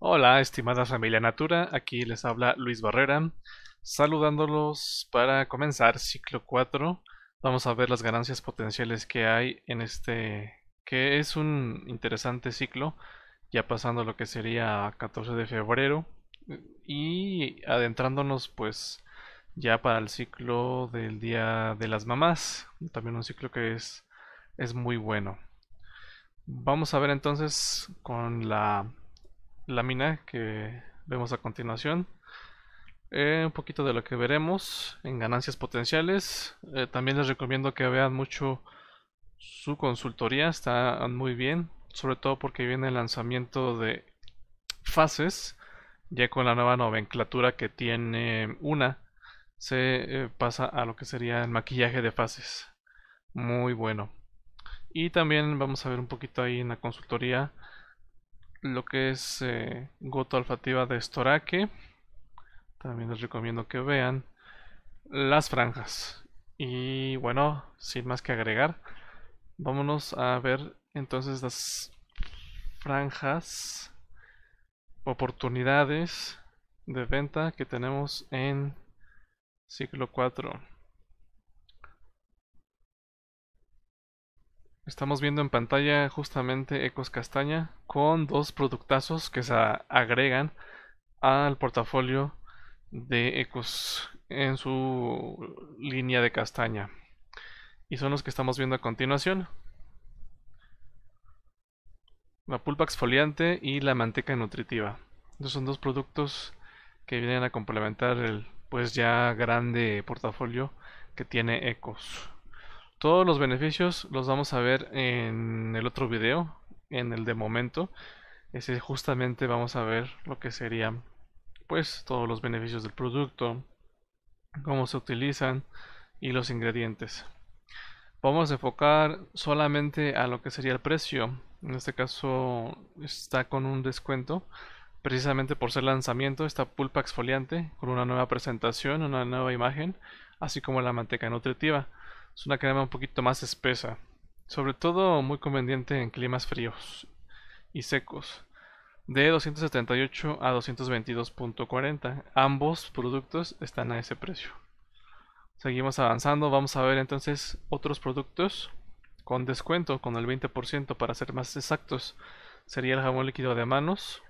Hola, estimada familia Natura, aquí les habla Luis Barrera, saludándolos para comenzar ciclo 4. Vamos a ver las ganancias potenciales que hay en este, que es un interesante ciclo, ya pasando lo que sería 14 de febrero y adentrándonos pues ya para el ciclo del Día de las Mamás, también un ciclo que es, es muy bueno. Vamos a ver entonces con la la mina que vemos a continuación. Eh, un poquito de lo que veremos en ganancias potenciales. Eh, también les recomiendo que vean mucho su consultoría, está muy bien, sobre todo porque viene el lanzamiento de fases, ya con la nueva nomenclatura que tiene una, se eh, pasa a lo que sería el maquillaje de fases. Muy bueno. Y también vamos a ver un poquito ahí en la consultoría lo que es eh, goto alfativa de estoraque. También les recomiendo que vean las franjas. Y bueno, sin más que agregar, vámonos a ver entonces las franjas, oportunidades de venta que tenemos en ciclo 4. Estamos viendo en pantalla justamente Ecos Castaña con dos productazos que se agregan al portafolio de Ecos en su línea de castaña. Y son los que estamos viendo a continuación. La pulpa exfoliante y la manteca nutritiva. Estos son dos productos que vienen a complementar el pues ya grande portafolio que tiene Ecos. Todos los beneficios los vamos a ver en el otro video, en el de momento. Ese justamente vamos a ver lo que serían pues todos los beneficios del producto, cómo se utilizan y los ingredientes. Vamos a enfocar solamente a lo que sería el precio. En este caso está con un descuento. Precisamente por ser lanzamiento, esta pulpa exfoliante con una nueva presentación, una nueva imagen, así como la manteca nutritiva. Es una crema un poquito más espesa, sobre todo muy conveniente en climas fríos y secos. De 278 a 222.40. Ambos productos están a ese precio. Seguimos avanzando, vamos a ver entonces otros productos con descuento, con el 20% para ser más exactos. Sería el jabón líquido de manos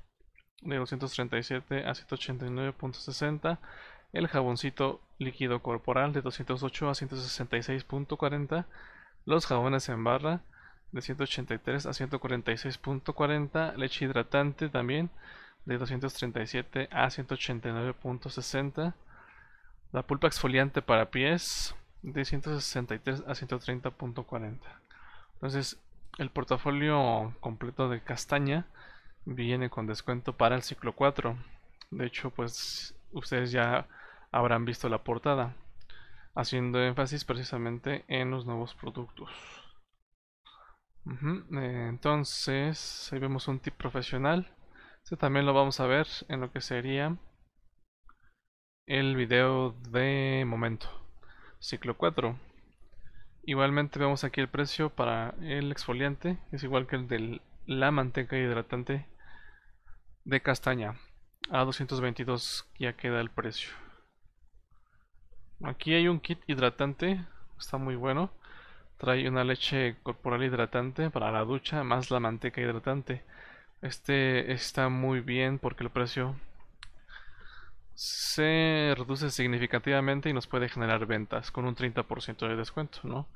de 237 a 189.60 el jaboncito líquido corporal de 208 a 166.40, los jabones en barra de 183 a 146.40, leche hidratante también de 237 a 189.60, la pulpa exfoliante para pies de 163 a 130.40. Entonces, el portafolio completo de castaña viene con descuento para el ciclo 4. De hecho, pues ustedes ya habrán visto la portada, haciendo énfasis precisamente en los nuevos productos. Entonces, ahí vemos un tip profesional. Este también lo vamos a ver en lo que sería el video de momento, ciclo 4. Igualmente vemos aquí el precio para el exfoliante, es igual que el de la manteca hidratante de castaña. A 222 ya queda el precio. Aquí hay un kit hidratante, está muy bueno. Trae una leche corporal hidratante para la ducha, más la manteca hidratante. Este está muy bien porque el precio se reduce significativamente y nos puede generar ventas con un 30% de descuento, ¿no?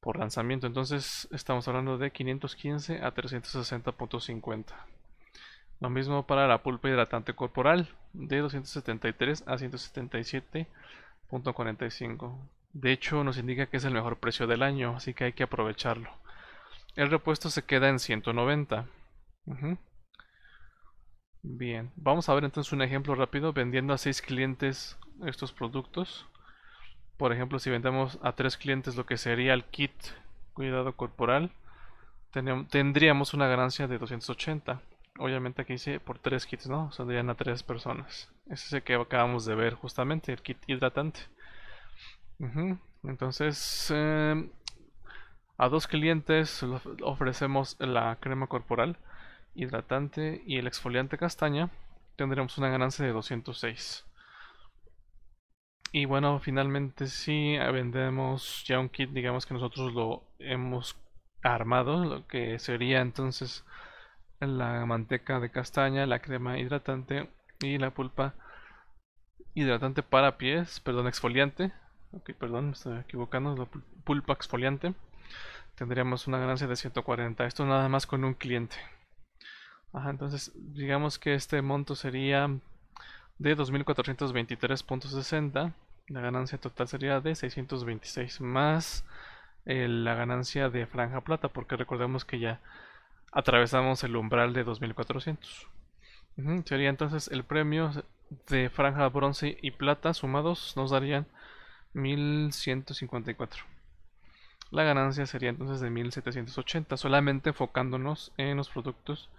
Por lanzamiento. Entonces estamos hablando de 515 a 360.50. Lo mismo para la pulpa hidratante corporal de 273 a 177 .45. De hecho, nos indica que es el mejor precio del año, así que hay que aprovecharlo. El repuesto se queda en 190. Bien, vamos a ver entonces un ejemplo rápido vendiendo a seis clientes estos productos. Por ejemplo, si vendemos a 3 clientes lo que sería el kit cuidado corporal, tendríamos una ganancia de 280 obviamente aquí dice por tres kits, ¿no? Serían a tres personas. Ese es el que acabamos de ver justamente, el kit hidratante. Entonces, em, a dos clientes ofrecemos la crema corporal hidratante y el exfoliante castaña. Tendremos una ganancia de 206. Y bueno, finalmente si eh, vendemos ya un kit, digamos que nosotros lo hemos armado, lo que sería entonces la manteca de castaña, la crema hidratante y la pulpa hidratante para pies, perdón, exfoliante. Ok, perdón, me estoy equivocando, la pulpa exfoliante. Tendríamos una ganancia de 140. Esto nada más con un cliente. Ajá, entonces digamos que este monto sería de 2423.60. La ganancia total sería de 626 más eh, la ganancia de franja plata, porque recordemos que ya atravesamos el umbral de 2400. Sería entonces el premio de franja bronce y plata sumados nos darían 1154. La ganancia sería entonces de 1780, solamente enfocándonos en los productos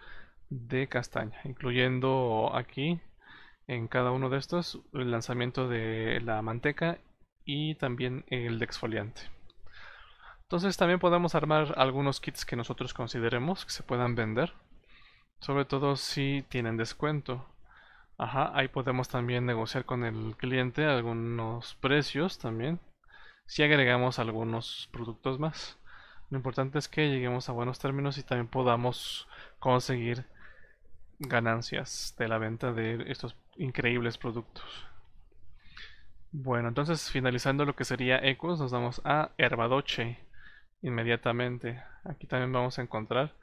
de castaña, incluyendo aquí en cada uno de estos el lanzamiento de la manteca y también el de exfoliante. Entonces también podemos armar algunos kits que nosotros consideremos que se puedan vender. Sobre todo si tienen descuento. Ajá, ahí podemos también negociar con el cliente algunos precios también. Si agregamos algunos productos más. Lo importante es que lleguemos a buenos términos y también podamos conseguir ganancias de la venta de estos increíbles productos. Bueno, entonces finalizando lo que sería Ecos, nos damos a Herbadoche inmediatamente. Aquí también vamos a encontrar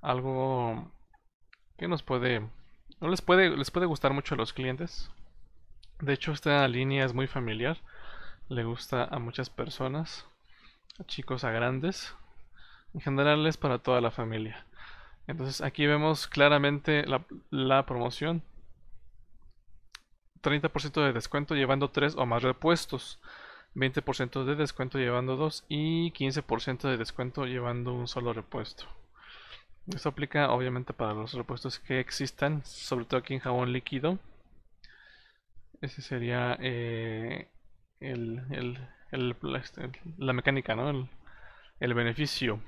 algo que nos puede no les puede les puede gustar mucho a los clientes. De hecho, esta línea es muy familiar. Le gusta a muchas personas, a chicos, a grandes. En general es para toda la familia. Entonces aquí vemos claramente la, la promoción. 30% de descuento llevando tres o más repuestos. 20% de descuento llevando dos y 15% de descuento llevando un solo repuesto. Esto aplica obviamente para los repuestos que existan, sobre todo aquí en jabón líquido. Ese sería eh, el, la mecánica, ¿no? el beneficio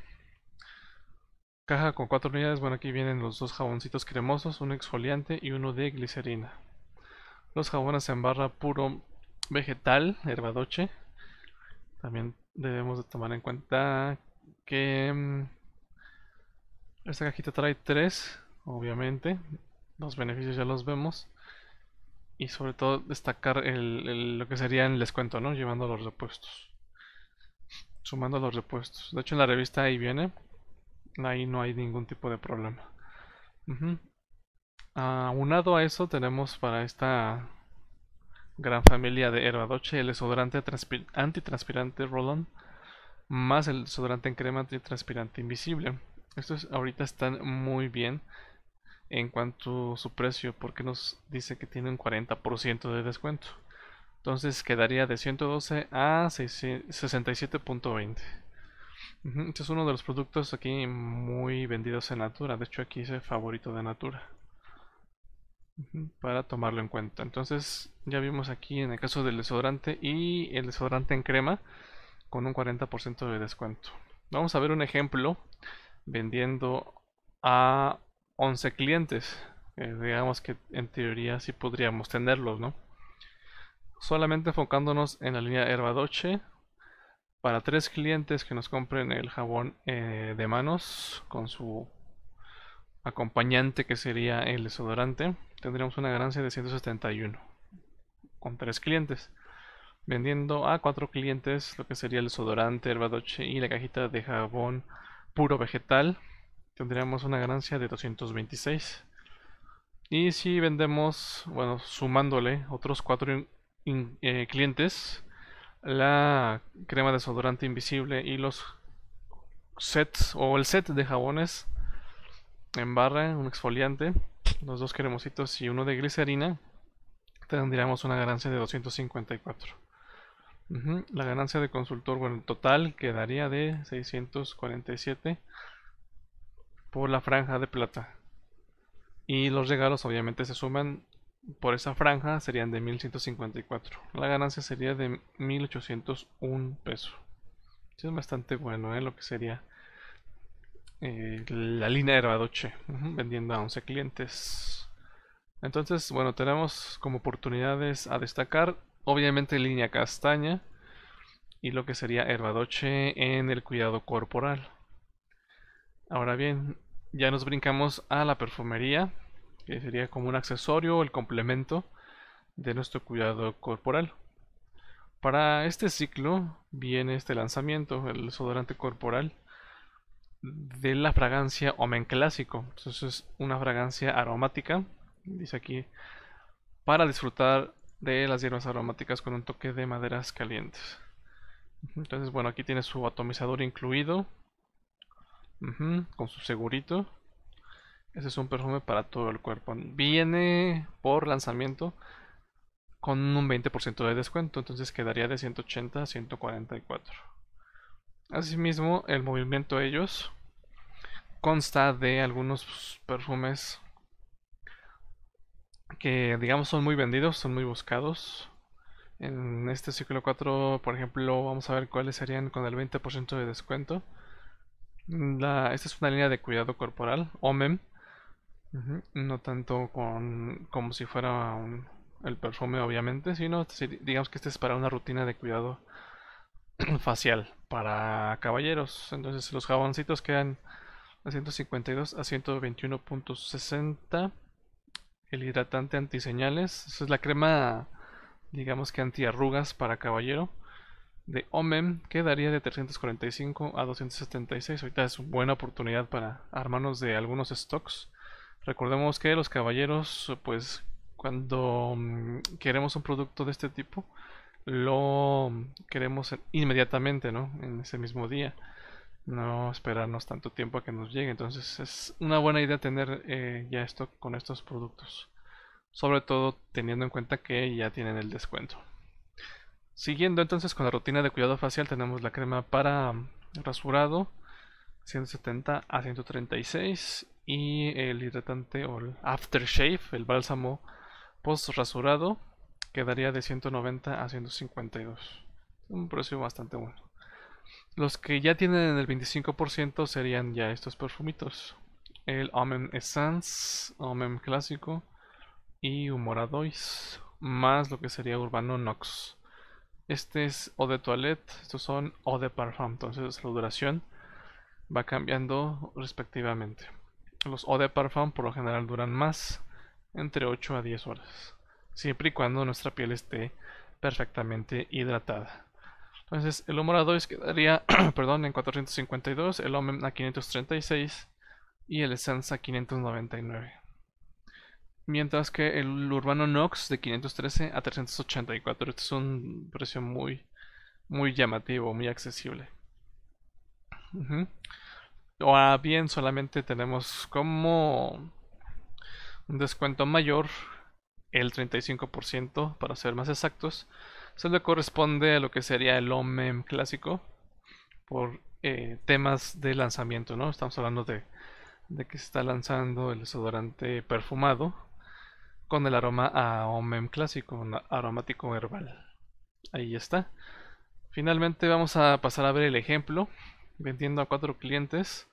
caja con cuatro unidades. Bueno, aquí vienen los dos jaboncitos cremosos, un exfoliante y uno de glicerina. Los jabones en barra puro vegetal, herbadoche, también debemos de tomar en cuenta que mm, esta cajita trae tres, obviamente. Los beneficios ya los vemos. Y sobre todo destacar el, lo que sería el descuento, ¿no? Llevando los repuestos. Sumando los repuestos. De hecho en la revista ahí viene. Ahí no hay ningún tipo de problema. Aunado a eso tenemos para esta gran familia de Herbadoche, el desodorante antitranspirante Roland, más el desodorante en crema antitranspirante invisible. Estos ahorita están muy bien en cuanto a su precio, porque nos dice que tiene un 40% de descuento. Entonces quedaría de 112 a 67.20. Este es uno de los productos aquí muy vendidos en Natura. De hecho, aquí dice favorito de Natura para tomarlo en cuenta. Entonces, ya vimos aquí en el caso del desodorante y el desodorante en crema con un 40% de descuento. Vamos a ver un ejemplo vendiendo a 11 clientes. Eh, digamos que en teoría sí podríamos tenerlos, ¿no? Solamente enfocándonos en la línea Herbadoche para tres clientes que nos compren el jabón eh, de manos con su acompañante que sería el desodorante, tendríamos una ganancia de 171 con tres clientes. Vendiendo a cuatro clientes lo que sería el desodorante, herbadoche y la cajita de jabón puro vegetal, tendríamos una ganancia de 226. Y si vendemos, bueno, sumándole otros cuatro eh, clientes, la crema desodorante invisible y los sets o el set de jabones en barra, un exfoliante, los dos cremositos y uno de glicerina, tendríamos una ganancia de 254. La ganancia de consultor, bueno, total quedaría de 647 por la franja de plata. Y los regalos obviamente se suman por esa franja, serían de 1154. La ganancia sería de 1801 pesos. es bastante bueno ¿eh? lo que sería eh, la línea Herbadoche, vendiendo a 11 clientes. Entonces, bueno, tenemos como oportunidades a destacar, obviamente línea castaña y lo que sería Herbadoche en el cuidado corporal. Ahora bien, ya nos brincamos a la perfumería, que sería como un accesorio o el complemento de nuestro cuidado corporal. Para este ciclo viene este lanzamiento, el desodorante corporal de la fragancia Omen Clásico. Entonces es una fragancia aromática, dice aquí, para disfrutar de las hierbas aromáticas con un toque de maderas calientes. Entonces, bueno, aquí tiene su atomizador incluido, con su segurito. Ese es un perfume para todo el cuerpo. Viene por lanzamiento con un 20% de descuento, entonces quedaría de 180 a 144. Asimismo, el movimiento ellos consta de algunos perfumes que digamos son muy vendidos, son muy buscados. En este ciclo 4, por ejemplo, vamos a ver cuáles serían con el 20% de descuento. La, esta es una línea de cuidado corporal, OMEM. E no tanto con, como si fuera un, el perfume, obviamente, sino digamos que este es para una rutina de cuidado facial para caballeros. Entonces los jaboncitos quedan a 152 a 121.60. El hidratante antiseñales. Esa es la crema, digamos que antiarrugas para caballero. De Omen quedaría de 345 a 276. Ahorita es buena oportunidad para armarnos de algunos stocks. Recordemos que los caballeros, pues cuando mm, queremos un producto de este tipo, lo queremos inmediatamente, ¿no? En ese mismo día. No esperarnos tanto tiempo a que nos llegue. Entonces es una buena idea tener eh, ya esto con estos productos. Sobre todo teniendo en cuenta que ya tienen el descuento. Siguiendo entonces con la rutina de cuidado facial tenemos la crema para rasurado 170 a 136 y el hidratante o el aftershave, el bálsamo post rasurado quedaría de 190 a 152. Un precio bastante bueno. Los que ya tienen el 25% serían ya estos perfumitos. El Omen Essence, Omen Clásico y Humoradois. Más lo que sería Urbano Nox. Este es Eau de Toilette, estos son Eau de Parfum. Entonces la duración va cambiando respectivamente. Los O de Parfum por lo general duran más, entre 8 a 10 horas siempre y cuando nuestra piel esté perfectamente hidratada. Entonces el Humoradois quedaría, perdón, en 452, el Omen a 536 y el Essence a 599. Mientras que el Urbano Nox de 513 a 384. Este es un precio muy, muy llamativo, muy accesible. O bien solamente tenemos como un descuento mayor el 35% para ser más exactos, se le corresponde a lo que sería el OMEM e clásico por eh, temas de lanzamiento, ¿no? Estamos hablando de, que se está lanzando el desodorante perfumado con el aroma a OMEM e clásico, aromático herbal. Ahí está. Finalmente vamos a pasar a ver el ejemplo, vendiendo a cuatro clientes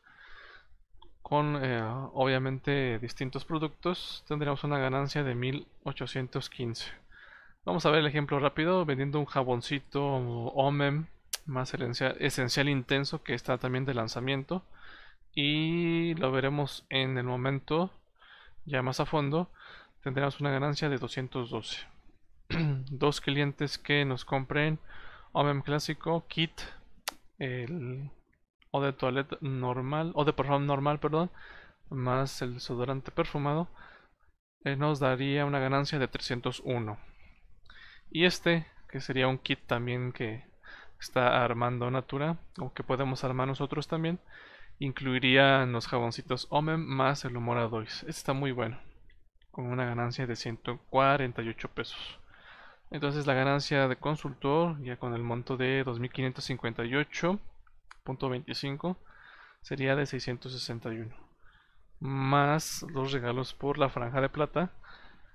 con eh, obviamente distintos productos tendríamos una ganancia de 1815 vamos a ver el ejemplo rápido vendiendo un jaboncito OMEM más esencial, esencial intenso que está también de lanzamiento y lo veremos en el momento ya más a fondo tendremos una ganancia de 212 dos clientes que nos compren OMEM clásico kit el o de toilette normal o de perfume normal, perdón, más el desodorante perfumado, eh, nos daría una ganancia de 301. Y este, que sería un kit también que está armando Natura o que podemos armar nosotros también, incluiría los jaboncitos Omen más el humor Este está muy bueno, con una ganancia de 148 pesos. Entonces la ganancia de consultor, ya con el monto de 2558 .25 sería de 661 más los regalos por la franja de plata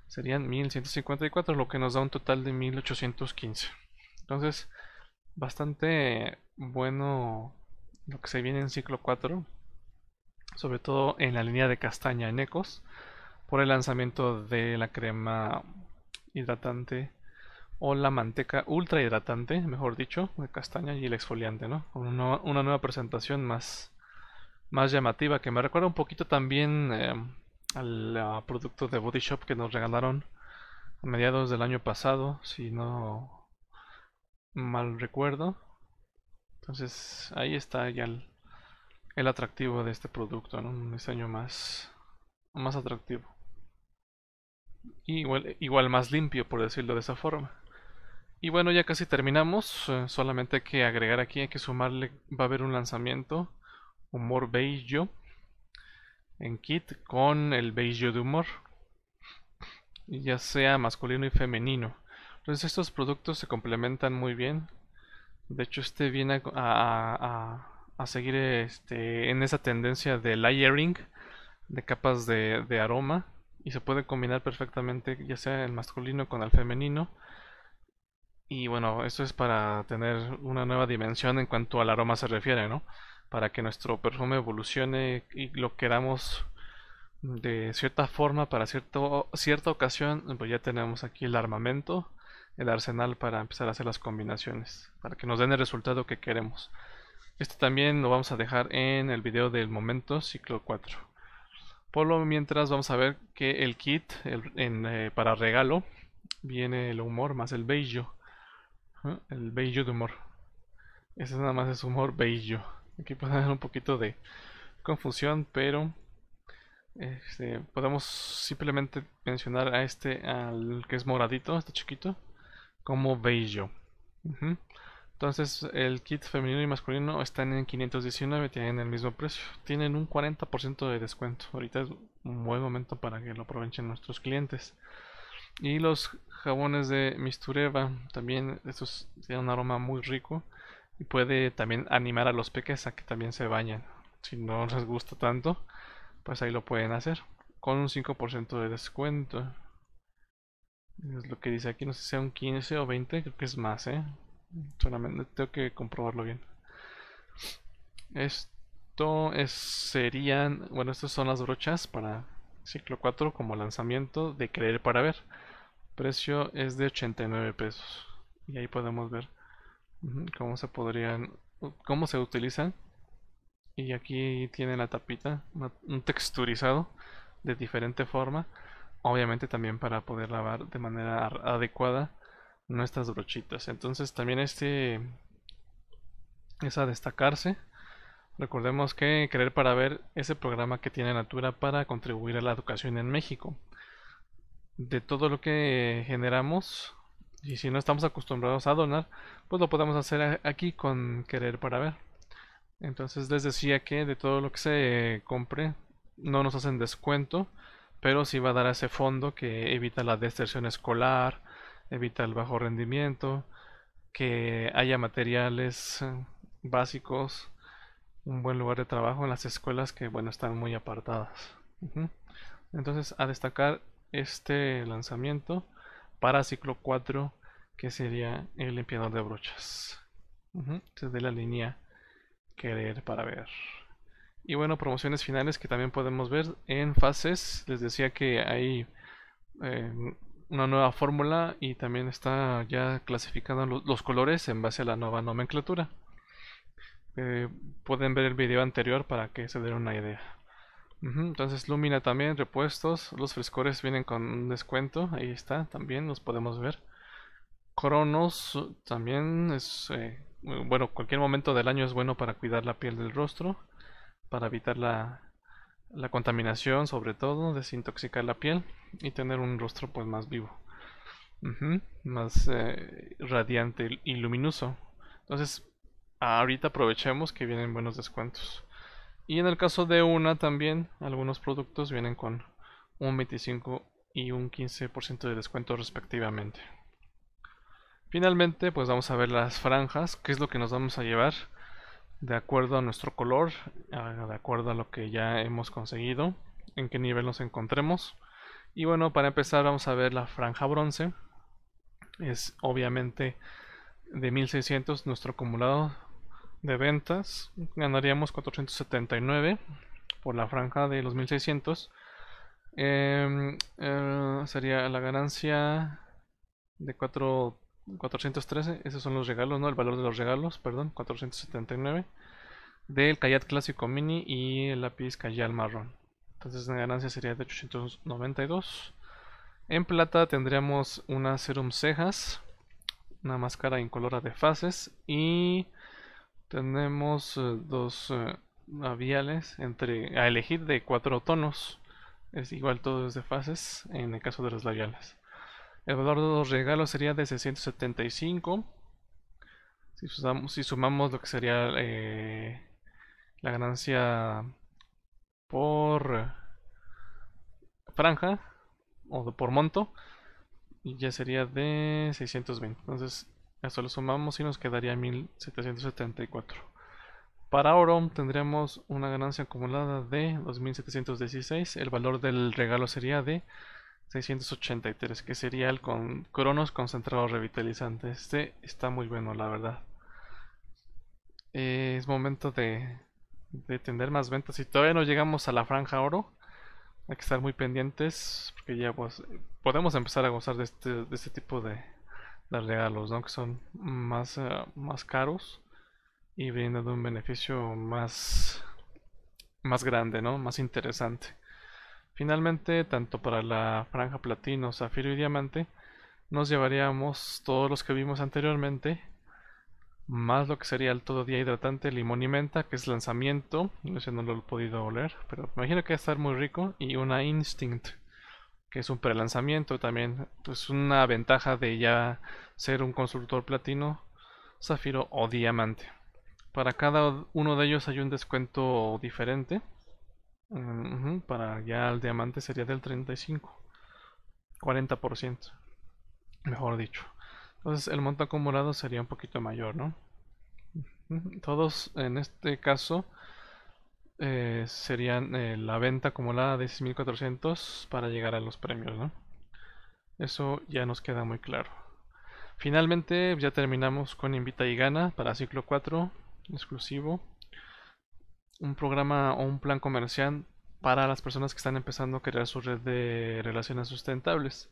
serían 1154 lo que nos da un total de 1815 entonces bastante bueno lo que se viene en ciclo 4 sobre todo en la línea de castaña en ecos por el lanzamiento de la crema hidratante o la manteca ultra hidratante, mejor dicho, de castaña y el exfoliante, ¿no? Una, una nueva presentación más, más llamativa que me recuerda un poquito también eh, al producto de Body Shop que nos regalaron a mediados del año pasado, si no mal recuerdo. Entonces ahí está ya el, atractivo de este producto, un diseño más, más atractivo. igual, igual más limpio, por decirlo de esa forma. Y bueno, ya casi terminamos. Eh, solamente hay que agregar aquí, hay que sumarle, va a haber un lanzamiento, humor yo en kit con el beige de humor, ya sea masculino y femenino. Entonces estos productos se complementan muy bien. De hecho, este viene a, seguir este, en esa tendencia de layering, de capas de aroma, y se puede combinar perfectamente ya sea el masculino con el femenino y bueno, esto es para tener una nueva dimensión en cuanto al aroma se refiere, ¿no? Para que nuestro perfume evolucione y lo queramos de cierta forma para cierta ocasión, pues ya tenemos aquí el armamento, el arsenal para empezar a hacer las combinaciones, para que nos den el resultado que queremos. Esto también lo vamos a dejar en el video del momento, ciclo 4. Por lo mientras vamos a ver que el kit eh, para regalo viene el humor más el bello el bello de humor. Ese nada más es humor bello. Aquí puede haber un poquito de confusión, pero este, podemos simplemente mencionar a este, al que es moradito, este chiquito, como bello. Entonces el kit femenino y masculino están en 519, tienen el mismo precio. Tienen un 40% de descuento. Ahorita es un buen momento para que lo aprovechen nuestros clientes y los jabones de mistureva también estos tienen un aroma muy rico y puede también animar a los peques a que también se bañen si no les gusta tanto pues ahí lo pueden hacer con un 5% de descuento es lo que dice aquí no sé si sea un 15 o 20 creo que es más eh solamente tengo que comprobarlo bien esto serían bueno estas son las brochas para ciclo 4 como lanzamiento de creer para ver precio es de 89 pesos y ahí podemos ver cómo se podrían cómo se utilizan y aquí tiene la tapita un texturizado de diferente forma obviamente también para poder lavar de manera adecuada nuestras brochitas entonces también este es a destacarse recordemos que creer para ver ese programa que tiene Natura para contribuir a la educación en México de todo lo que generamos y si no estamos acostumbrados a donar, pues lo podemos hacer aquí con querer para ver. Entonces les decía que de todo lo que se compre no nos hacen descuento, pero sí va a dar a ese fondo que evita la deserción escolar, evita el bajo rendimiento, que haya materiales eh, básicos, un buen lugar de trabajo en las escuelas que bueno están muy apartadas. Entonces a destacar este lanzamiento para ciclo 4 que sería el limpiador de brochas desde la línea querer para ver y bueno promociones finales que también podemos ver en fases les decía que hay eh, una nueva fórmula y también está ya clasificado los, colores en base a la nueva nomenclatura eh, pueden ver el video anterior para que se den una idea entonces Lumina también, repuestos, los frescores vienen con descuento, ahí está, también los podemos ver. Cronos eh, también es, eh, bueno, cualquier momento del año es bueno para cuidar la piel del rostro, para evitar la, la contaminación sobre todo, desintoxicar la piel y tener un rostro pues más vivo, más eh, radiante y luminoso. Entonces ahorita aprovechemos que vienen buenos descuentos. Y en el caso de una también, algunos productos vienen con un 25 y un 15% de descuento respectivamente. Finalmente, pues vamos a ver las franjas, qué es lo que nos vamos a llevar de acuerdo a nuestro color, de acuerdo a lo que ya hemos conseguido, en qué nivel nos encontremos. Y bueno, para empezar vamos a ver la franja bronce. Es obviamente de 1600 nuestro acumulado de ventas ganaríamos 479 por la franja de los 1600 em, eh, sería la ganancia de 4, 413 esos son los regalos no el valor de los regalos perdón 479 del Kayat clásico mini y el lápiz Kayal marrón entonces la ganancia sería de 892 en plata tendríamos una serum cejas una máscara incolora de fases y tenemos eh, dos eh, labiales entre, a elegir de cuatro tonos. Es igual todo es de fases en el caso de los labiales. El valor de los regalos sería de 675. Si sumamos, lo que sería eh, la ganancia por franja o por monto, ya sería de 620. Entonces eso lo sumamos y nos quedaría 1774. Para oro tendríamos una ganancia acumulada de 2716. El valor del regalo sería de 683, que sería el con Cronos concentrado revitalizante. Este está muy bueno, la verdad. Eh, es momento de, de tener más ventas. Si todavía no llegamos a la franja oro, hay que estar muy pendientes porque ya pues, podemos empezar a gozar de este, de este tipo de, dar regalos, ¿no? Que son más, eh, más caros y de un beneficio más, más grande, ¿no? Más interesante. Finalmente, tanto para la franja platino, zafiro y diamante, nos llevaríamos todos los que vimos anteriormente, más lo que sería el todo día hidratante, limón y menta, que es lanzamiento, no sé, no lo he podido oler, pero me imagino que va a estar muy rico, y una instinct que es un prelanzamiento también. Es pues, una ventaja de ya ser un consultor platino, zafiro o diamante. Para cada uno de ellos hay un descuento diferente. Mm, para ya el diamante sería del 35, 40%, mejor dicho. Entonces el monto acumulado sería un poquito mayor, ¿no? Todos en este caso eh, serían eh, la venta acumulada de 6400 para llegar a los premios, Eso ya nos queda muy claro. Finalmente ya terminamos con Invita y Gana para ciclo 4 exclusivo. Un programa o un plan comercial para las personas que están empezando a crear su red de relaciones sustentables.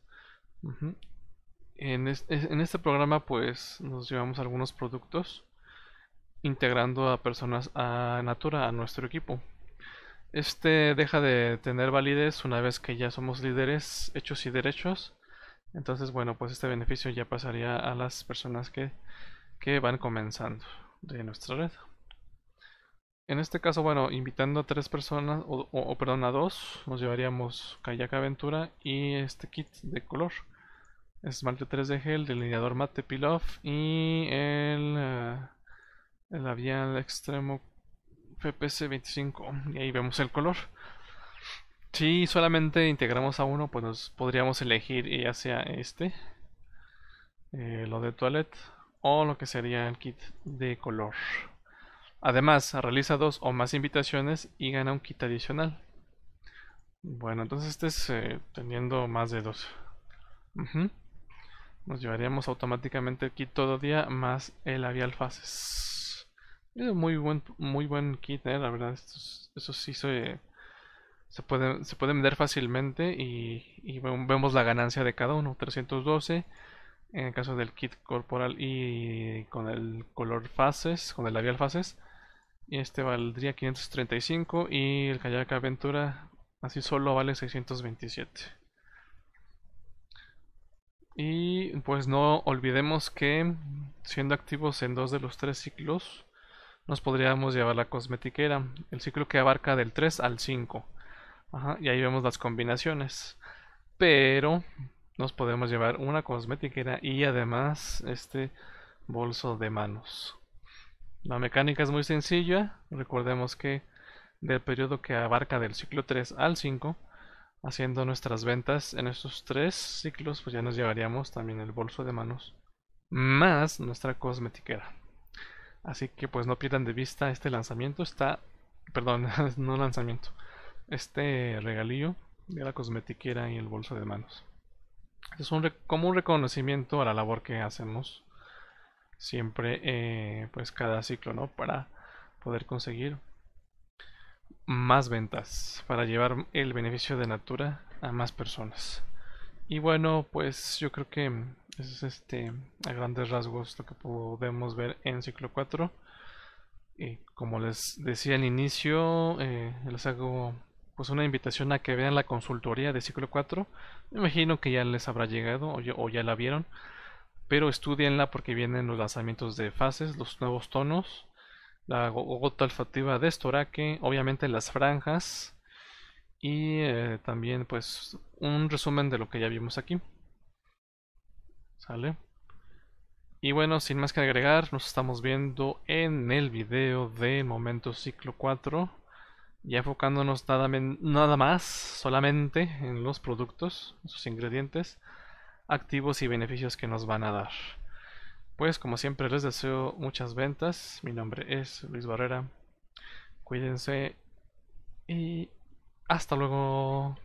en, en, este, programa pues nos llevamos algunos productos integrando a personas a Natura, a nuestro equipo. Este deja de tener validez una vez que ya somos líderes hechos y derechos. Entonces, bueno, pues este beneficio ya pasaría a las personas que, que van comenzando de nuestra red. En este caso, bueno, invitando a tres personas, o, perdón, a dos, nos llevaríamos Kayak Aventura y este kit de color. Esmalte 3 de gel, delineador mate, off y el... Eh, el labial extremo FPS 25 y ahí vemos el color. Si solamente integramos a uno, pues nos podríamos elegir ya sea este, eh, lo de toilet o lo que sería el kit de color. Además, realiza dos o más invitaciones y gana un kit adicional. Bueno, entonces este es eh, teniendo más de dos. Nos llevaríamos automáticamente el kit todo día más el labial fases. Es muy buen, muy buen kit, eh, la verdad. eso sí se, se, puede, se puede vender fácilmente y, y, vemos la ganancia de cada uno. 312 en el caso del kit corporal y con el color fases, con el labial fases. Y este valdría 535 y el kayak aventura así solo vale 627. Y pues no olvidemos que siendo activos en dos de los tres ciclos, nos podríamos llevar la cosmetiquera, el ciclo que abarca del 3 al 5. y ahí vemos las combinaciones. Pero nos podemos llevar una cosmetiquera y además este bolso de manos. La mecánica es muy sencilla. Recordemos que del periodo que abarca del ciclo 3 al 5, haciendo nuestras ventas en estos tres ciclos, pues ya nos llevaríamos también el bolso de manos más nuestra cosmetiquera. Así que pues no pierdan de vista este lanzamiento. Está, perdón, no lanzamiento. Este regalillo de la cosmetiquera y el bolso de manos. Es un, como un reconocimiento a la labor que hacemos siempre, eh, pues cada ciclo, ¿no? Para poder conseguir más ventas, para llevar el beneficio de Natura a más personas. Y bueno, pues yo creo que es este, a grandes rasgos lo que podemos ver en ciclo 4. Y como les decía al inicio, eh, les hago pues una invitación a que vean la consultoría de ciclo 4. Me imagino que ya les habrá llegado o ya, la vieron. Pero estudienla porque vienen los lanzamientos de fases, los nuevos tonos, la gota olfativa de estoraque, obviamente las franjas y eh, también pues un resumen de lo que ya vimos aquí. ¿Sale? Y bueno, sin más que agregar, nos estamos viendo en el video de Momento Ciclo 4. Ya enfocándonos nada, nada más, solamente en los productos, sus ingredientes, activos y beneficios que nos van a dar. Pues como siempre les deseo muchas ventas. Mi nombre es Luis Barrera. Cuídense y hasta luego.